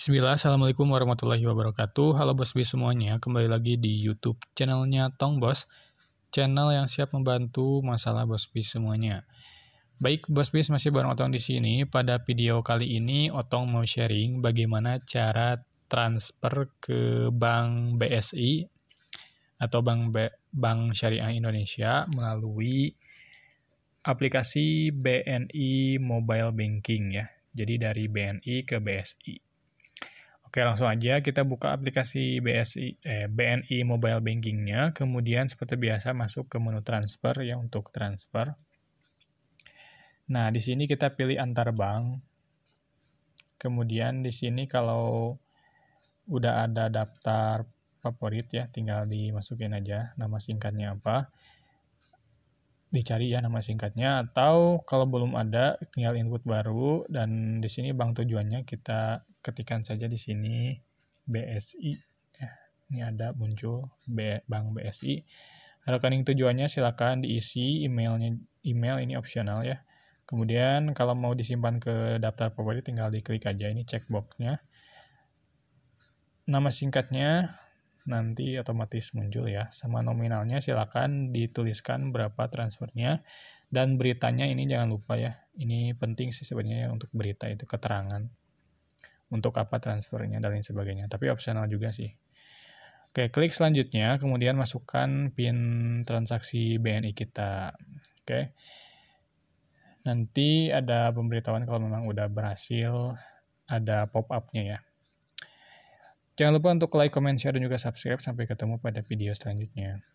Bismillah, Assalamualaikum warahmatullahi wabarakatuh. Halo Bos bis semuanya, kembali lagi di YouTube channelnya Tong Bos, channel yang siap membantu masalah Bos bis semuanya. Baik, Bos bis masih bareng Otong di sini. Pada video kali ini, Otong mau sharing bagaimana cara transfer ke Bank BSI atau Bank B Bank Syariah Indonesia melalui aplikasi BNI Mobile Banking ya. Jadi dari BNI ke BSI. Oke, langsung aja kita buka aplikasi BSI, eh, BNI Mobile Banking-nya. Kemudian seperti biasa masuk ke menu transfer ya untuk transfer. Nah, di sini kita pilih antar bank. Kemudian di sini kalau udah ada daftar favorit ya, tinggal dimasukin aja nama singkatnya apa dicari ya nama singkatnya atau kalau belum ada tinggal input baru dan di sini bank tujuannya kita ketikkan saja di sini BSI ya, ini ada muncul bank BSI rekening tujuannya silakan diisi emailnya email ini opsional ya kemudian kalau mau disimpan ke daftar properti tinggal diklik aja ini checkboxnya nama singkatnya nanti otomatis muncul ya. Sama nominalnya silakan dituliskan berapa transfernya dan beritanya ini jangan lupa ya. Ini penting sih sebenarnya ya untuk berita itu keterangan untuk apa transfernya dan lain sebagainya. Tapi opsional juga sih. Oke, klik selanjutnya, kemudian masukkan PIN transaksi BNI kita. Oke. Nanti ada pemberitahuan kalau memang udah berhasil ada pop up-nya ya. Jangan lupa untuk like, comment, share, dan juga subscribe. Sampai ketemu pada video selanjutnya.